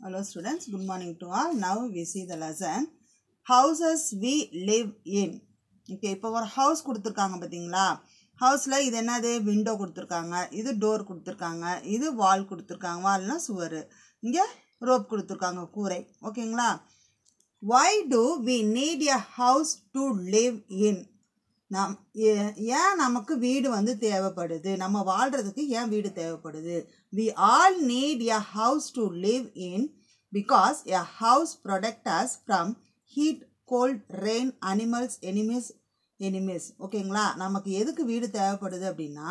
Hello students, good morning to all. Now we see the lesson. Houses we live in. Okay இப்போ ஒரு house கொடுத்துருக்காங்க பார்த்தீங்களா ஹவுஸில் இது என்னது விண்டோ கொடுத்துருக்காங்க இது டோர் கொடுத்துருக்காங்க இது வால் கொடுத்துருக்காங்க வால்னா சுவர் இங்கே ரோப் கொடுத்துருக்காங்க கூரை ஓகேங்களா why do we need a house to live in நம் ஏன் நமக்கு வீடு வந்து தேவைப்படுது நம்ம வாழ்கிறதுக்கு ஏன் வீடு தேவைப்படுது we all need a house to live in because a house protects from heat cold rain animals enemies enemies ஓகேங்களா நமக்கு எதுக்கு வீடு தேவைப்படுது அப்படின்னா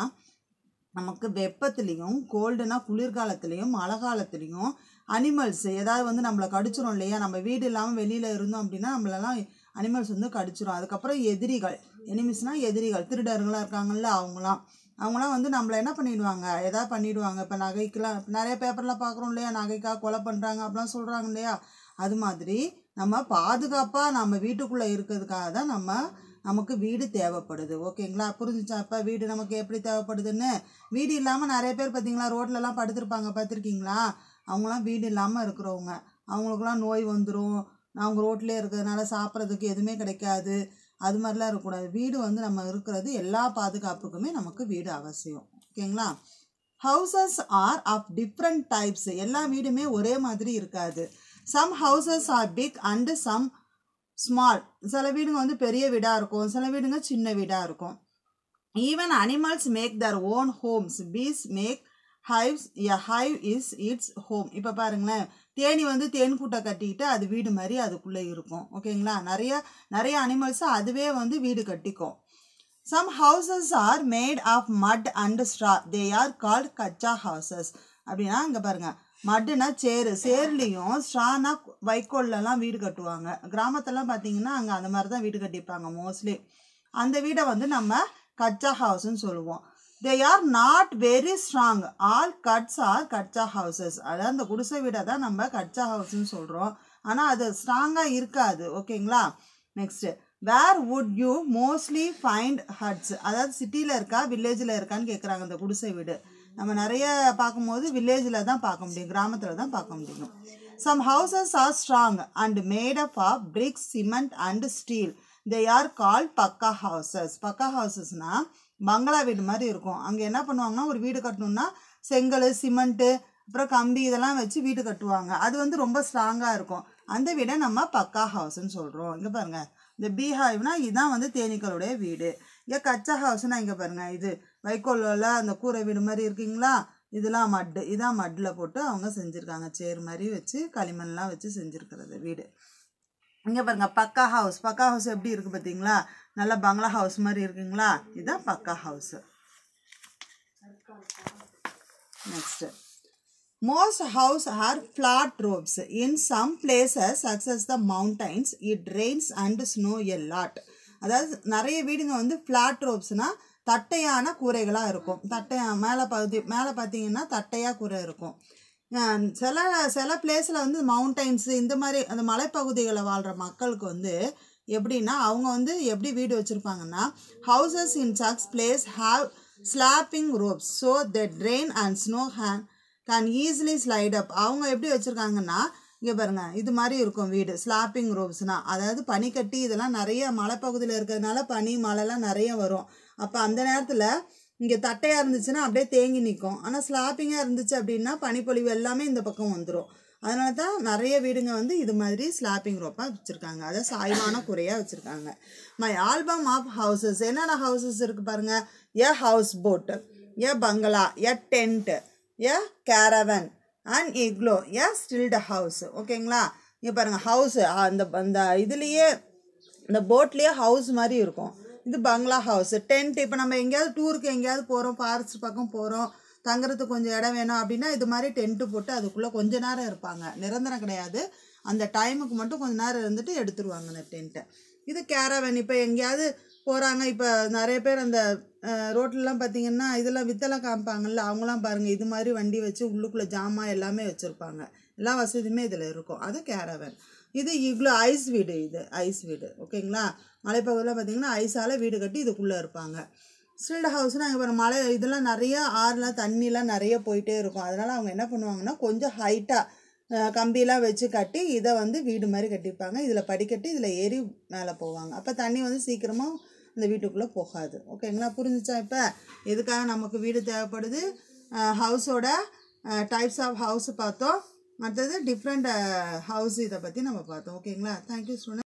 நமக்கு வெப்பத்துலேயும் கோல்டுனா குளிர்காலத்துலேயும் மழை காலத்துலேயும் அனிமல்ஸ் ஏதாவது வந்து நம்மளை கடிச்சிரும் இல்லையா நம்ம வீடு இல்லாமல் வெளியில் இருந்தோம் அப்படின்னா நம்மளெல்லாம் அனிமல்ஸ் வந்து கடிச்சிடும் அதுக்கப்புறம் எதிரிகள் எனிமிஸ்னால் எதிரிகள் திருடர்களாக இருக்காங்கல்ல அவங்களாம் அவங்களாம் வந்து நம்மளை என்ன பண்ணிடுவாங்க எதாவது பண்ணிடுவாங்க இப்போ நகைக்கெலாம் நிறைய பேப்பரில் பார்க்குறோம் இல்லையா நகைக்காக கொலை பண்ணுறாங்க அப்படிலாம் சொல்கிறாங்க இல்லையா அது மாதிரி நம்ம பாதுகாப்பாக நம்ம வீட்டுக்குள்ளே இருக்கிறதுக்காக தான் நம்ம நமக்கு வீடு தேவைப்படுது ஓகேங்களா புரிஞ்சுச்சா இப்போ வீடு நமக்கு எப்படி தேவைப்படுதுன்னு வீடு இல்லாமல் நிறைய பேர் பார்த்தீங்களா ரோட்லலாம் படுத்துருப்பாங்க பார்த்துருக்கீங்களா அவங்களாம் வீடு இல்லாமல் இருக்கிறவங்க அவங்களுக்குலாம் நோய் வந்துடும் நான் அவங்க ரோட்டிலே இருக்கிறதுனால சாப்பிட்றதுக்கு எதுவுமே கிடைக்காது அது மாதிரிலாம் இருக்கக்கூடாது வீடு வந்து நம்ம இருக்கிறது எல்லா பாதுகாப்புக்குமே நமக்கு வீடு அவசியம் ஓகேங்களா houses are of different types எல்லா வீடுமே ஒரே மாதிரி இருக்காது some houses are big and some small சில வீடுங்க வந்து பெரிய வீடாக இருக்கும் சில வீடுங்க சின்ன வீடாக இருக்கும் even animals make their own homes bees make hives a hive is its home இப்போ பாருங்களேன் தேனி வந்து தேன் கூட்டை கட்டிக்கிட்டு அது வீடு மாதிரி அதுக்குள்ளே இருக்கும் ஓகேங்களா நிறைய நிறைய அனிமல்ஸ் அதுவே வந்து வீடு கட்டிக்கும் some houses are made of mud and straw they are called kachcha houses அப்படின்னா இங்கே பாருங்கள் மட்டுனா சேரு சேர்லேயும் ஸ்ட்ரானா வைக்கோல்லாம் வீடு கட்டுவாங்க கிராமத்திலலாம் பார்த்தீங்கன்னா அங்கே அந்த மாதிரி தான் வீடு கட்டிப்பாங்க மோஸ்ட்லி அந்த வீடை வந்து நம்ம கச்சா ஹவுஸ்ன்னு சொல்லுவோம் they are not very strong all huts are kachcha houses அதாவது அந்த குடிசை வீடை தான் நம்ம கட்சா ஹவுஸ்ன்னு சொல்கிறோம் ஆனால் அது ஸ்ட்ராங்காக இருக்காது ஓகேங்களா next where would you mostly find huts அதாவது சிட்டியில் இருக்கா வில்லேஜில் இருக்கான்னு கேட்குறாங்க அந்த குடிசை வீடு நம்ம நிறைய பார்க்கும்போது வில்லேஜில் தான் பார்க்க முடியும் கிராமத்தில் தான் பார்க்க முடியும் some houses are strong and made up of bricks cement and steel they are called pucca houses பக்கா ஹவுசஸ்னால் பங்களா வீடு மாதிரி இருக்கும் அங்கே என்ன பண்ணுவாங்கன்னா ஒரு வீடு கட்டணுன்னா செங்கல் சிமெண்ட்டு அப்புறம் கம்பி இதெல்லாம் வச்சு வீடு கட்டுவாங்க அது வந்து ரொம்ப ஸ்ட்ராங்காக இருக்கும் அந்த வீடை நம்ம பக்கா ஹவுஸ்ன்னு சொல்கிறோம் இங்கே பாருங்கள் இந்த பீஹாய்னா இதுதான் வந்து தேனீக்களுடைய வீடு இங்கே கச்சா ஹவுஸ்னா இங்கே பாருங்கள் இது வைக்கோலில் அந்த கூரை வீடு மாதிரி இருக்குங்களா இதெல்லாம் மட்டு இதான் மட்டில் போட்டு அவங்க செஞ்சுருக்காங்க சேர் மாதிரி வச்சு களிமண்லாம் வச்சு செஞ்சுருக்கிறது வீடு இங்கே பாருங்கள் பக்கா ஹவுஸ் பக்கா ஹவுஸ் எப்படி இருக்குது பார்த்தீங்களா நல்லா பங்களா ஹவுஸ் மாதிரி இருக்குங்களா இதுதான் pucca house next most houses are flat roofs in some places சக்ஸஸ் the mountains it rains and snow a lot அதாவது நிறைய வீடுங்க வந்து ஃப்ளாட் ரோப்ஸ்னால் தட்டையான கூரைகளாக இருக்கும் தட்டையாக மேலே பகுதி மேலே பார்த்தீங்கன்னா தட்டையாக கூரை இருக்கும் சில சில பிளேஸில் வந்து மவுண்டைன்ஸு இந்த மாதிரி அந்த மலைப்பகுதிகளில் வாழ்கிற மக்களுக்கு வந்து எப்படின்னா அவங்க வந்து எப்படி வீடு வச்சுருப்பாங்கன்னா ஹவுசஸ் இன் சக்ஸ் place have sloping roofs so the rain and snow hand can easily slide up அவங்க எப்படி வச்சுருக்காங்கன்னா இங்கே பாருங்கள் இது மாதிரி இருக்கும் வீடு ஸ்லாப்பிங் ரோப்ஸ்னா அதாவது பனிக்கட்டி இதெல்லாம் நிறைய மலைப்பகுதியில் இருக்கிறதுனால பனி மழைலாம் நிறைய வரும் அப்போ அந்த நேரத்தில் இங்கே தட்டையாக இருந்துச்சுன்னா அப்படியே தேங்கி நிற்கும் ஆனால் ஸ்லாப்பிங்காக இருந்துச்சு அப்படின்னா பனிப்பொழிவு எல்லாமே இந்த பக்கம் வந்துடும் அதனால தான் நிறைய வீடுங்க வந்து இது மாதிரி ஸ்லாப்பிங் ரோப்பாக வச்சுருக்காங்க அதை சாய்வான குறையாக வச்சுருக்காங்க மை ஆல்பம் ஆஃப் ஹவுசஸ் என்னென்ன ஹவுசஸ் இருக்குது பாருங்கள் a houseboat a bungalow a tent a caravan and igloo a stilted house ஓகேங்களா இங்கே பாருங்கள் ஹவுஸு அந்த அந்த இதுலேயே இந்த போட்லேயே ஹவுஸ் மாதிரி இருக்கும் இது பங்களா ஹவுஸ் டென்ட் இப்போ நம்ம எங்கேயாவது டூருக்கு எங்கேயாவது போகிறோம் ஃபாரஸ்ட் பக்கம் போகிறோம் தங்குறதுக்கு கொஞ்சம் இடம் வேணும் அப்படின்னா இது மாதிரி டென்ட்டு போட்டு அதுக்குள்ளே கொஞ்சம் நேரம் இருப்பாங்க நிரந்தரம் கிடையாது அந்த டைமுக்கு மட்டும் கொஞ்சம் நேரம் இருந்துட்டு எடுத்துருவாங்க அந்த டென்ட்டை இது கேரவன் இப்போ எங்கேயாவது போகிறாங்க இப்போ நிறைய பேர் அந்த ரோட்லலாம் பார்த்திங்கன்னா இதெல்லாம் வித்தெல்லாம் காமிப்பாங்கல்ல அவங்களாம் பாருங்கள் இது மாதிரி வண்டி வச்சு உள்ளுக்குள்ளே ஜாமான் எல்லாமே வச்சுருப்பாங்க எல்லா வசதியுமே இதில் இருக்கும் அது கேரவன் இது இவ்வளோ ஐஸ் வீடு இது ஐஸ் வீடு ஓகேங்களா மலைப்பகுதியில் பார்த்தீங்கன்னா ஐஸால் வீடு கட்டி இதுக்குள்ளே இருப்பாங்க ஸ்டில்டு ஹவுஸ்னால் அங்கே போகிற மலை இதெல்லாம் நிறையா ஆறுலாம் தண்ணிலாம் நிறைய போயிட்டே இருக்கும் அதனால் அவங்க என்ன பண்ணுவாங்கன்னா கொஞ்சம் ஹைட்டாக கம்பிலாம் வச்சு கட்டி இதை வந்து வீடு மாதிரி கட்டிப்பாங்க இதில் படிக்கட்டு இதில் ஏறி மேலே போவாங்க அப்போ தண்ணி வந்து சீக்கிரமாக அந்த வீட்டுக்குள்ளே போகாது ஓகேங்களா புரிஞ்சிச்சா இப்போ எதுக்காக நமக்கு வீடு தேவைப்படுது ஹவுஸோட டைப்ஸ் ஆஃப் ஹவுஸ் பார்த்தோம் மற்றது டிஃப்ரெண்ட் ஹவுஸ் uh, இதை பற்றி நம்ம பார்த்தோம் ஓகேங்களா தேங்க்யூ ஸ்டூடெண்ட்